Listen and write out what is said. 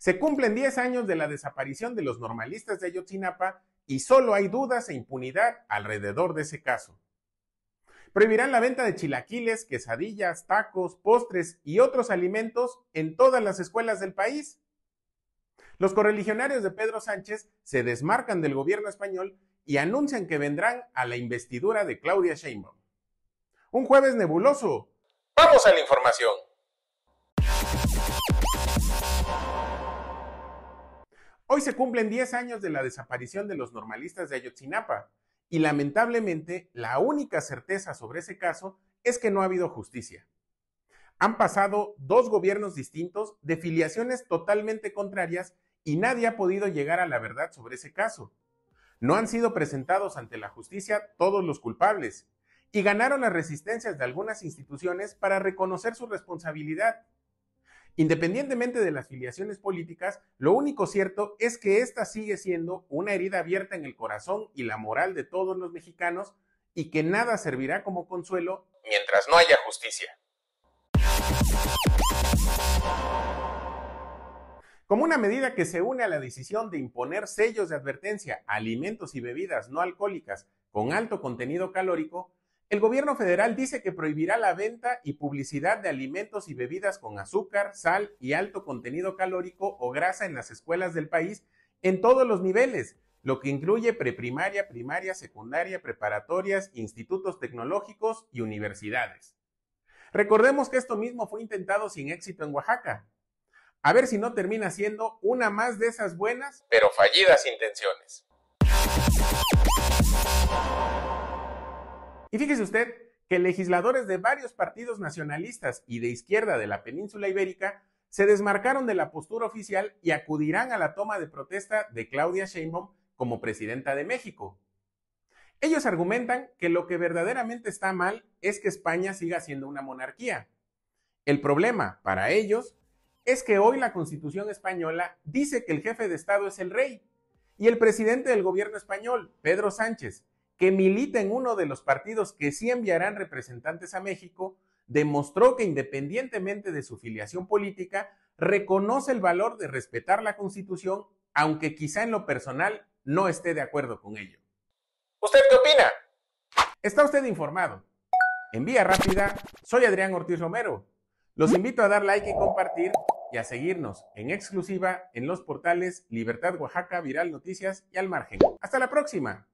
Se cumplen 10 años de la desaparición de los normalistas de Ayotzinapa y solo hay dudas e impunidad alrededor de ese caso. Prohibirán la venta de chilaquiles, quesadillas, tacos, postres y otros alimentos en todas las escuelas del país. Los correligionarios de Pedro Sánchez se desmarcan del gobierno español y anuncian que vendrán a la investidura de Claudia Sheinbaum. Un jueves nebuloso. Vamos a la información. se cumplen 10 años de la desaparición de los normalistas de Ayotzinapa y lamentablemente la única certeza sobre ese caso es que no ha habido justicia. Han pasado dos gobiernos distintos de filiaciones totalmente contrarias y nadie ha podido llegar a la verdad sobre ese caso. No han sido presentados ante la justicia todos los culpables y ganaron las resistencias de algunas instituciones para reconocer su responsabilidad. Independientemente de las filiaciones políticas, lo único cierto es que esta sigue siendo una herida abierta en el corazón y la moral de todos los mexicanos y que nada servirá como consuelo mientras no haya justicia. Como una medida que se une a la decisión de imponer sellos de advertencia a alimentos y bebidas no alcohólicas con alto contenido calórico, el gobierno federal dice que prohibirá la venta y publicidad de alimentos y bebidas con azúcar, sal y alto contenido calórico o grasa en las escuelas del país en todos los niveles, lo que incluye preprimaria, primaria, secundaria, preparatorias, institutos tecnológicos y universidades. Recordemos que esto mismo fue intentado sin éxito en Oaxaca. A ver si no termina siendo una más de esas buenas, pero fallidas intenciones. Y fíjese usted que legisladores de varios partidos nacionalistas y de izquierda de la península ibérica se desmarcaron de la postura oficial y acudirán a la toma de protesta de Claudia Sheinbaum como presidenta de México. Ellos argumentan que lo que verdaderamente está mal es que España siga siendo una monarquía. El problema, para ellos, es que hoy la Constitución española dice que el jefe de Estado es el rey y el presidente del gobierno español, Pedro Sánchez, que milita en uno de los partidos que sí enviarán representantes a México, demostró que independientemente de su filiación política, reconoce el valor de respetar la Constitución, aunque quizá en lo personal no esté de acuerdo con ello. ¿Usted qué opina? Está usted informado. En vía rápida, soy Adrián Ortiz Romero. Los invito a dar like y compartir y a seguirnos en exclusiva en los portales Libertad Oaxaca, Viral Noticias y Al Margen. Hasta la próxima.